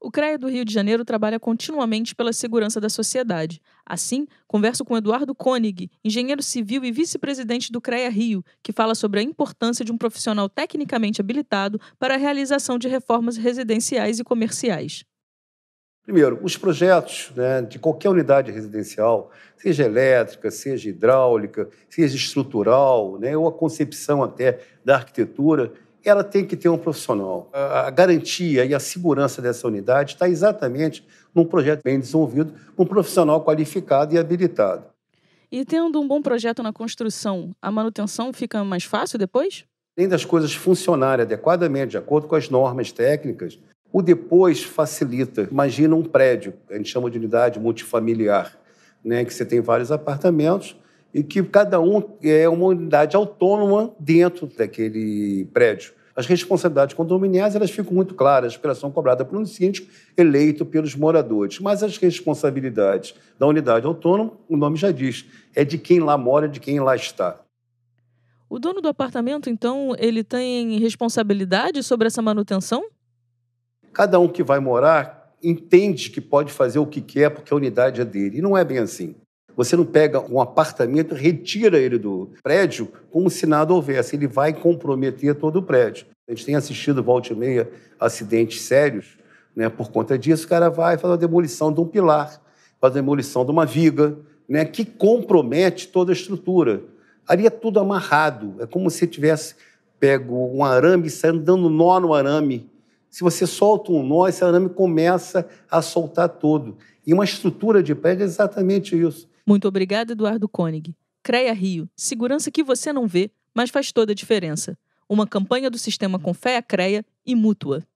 O CREA do Rio de Janeiro trabalha continuamente pela segurança da sociedade. Assim, converso com Eduardo Koenig, engenheiro civil e vice-presidente do CREA Rio, que fala sobre a importância de um profissional tecnicamente habilitado para a realização de reformas residenciais e comerciais. Primeiro, os projetos né, de qualquer unidade residencial, seja elétrica, seja hidráulica, seja estrutural, né, ou a concepção até da arquitetura, ela tem que ter um profissional. A garantia e a segurança dessa unidade está exatamente num projeto bem desenvolvido, um profissional qualificado e habilitado. E tendo um bom projeto na construção, a manutenção fica mais fácil depois? Além das coisas funcionarem adequadamente, de acordo com as normas técnicas, o depois facilita. Imagina um prédio, a gente chama de unidade multifamiliar, né, que você tem vários apartamentos e que cada um é uma unidade autônoma dentro daquele prédio. As responsabilidades condominiais elas ficam muito claras, porque elas são cobradas por um síndico eleito pelos moradores. Mas as responsabilidades da unidade autônoma, o nome já diz, é de quem lá mora, de quem lá está. O dono do apartamento, então, ele tem responsabilidade sobre essa manutenção? Cada um que vai morar entende que pode fazer o que quer porque a unidade é dele. E não é bem assim. Você não pega um apartamento retira ele do prédio como se nada houvesse. Ele vai comprometer todo o prédio. A gente tem assistido, volta e meia, acidentes sérios né, por conta disso. O cara vai fazer a demolição de um pilar, faz a demolição de uma viga, né, que compromete toda a estrutura. Ali é tudo amarrado. É como se tivesse pego um arame e saindo dando nó no arame. Se você solta um nó, esse arame começa a soltar todo. E uma estrutura de prédio é exatamente isso. Muito obrigada, Eduardo Koenig. CREA Rio, segurança que você não vê, mas faz toda a diferença. Uma campanha do Sistema Confea CREA e Mútua.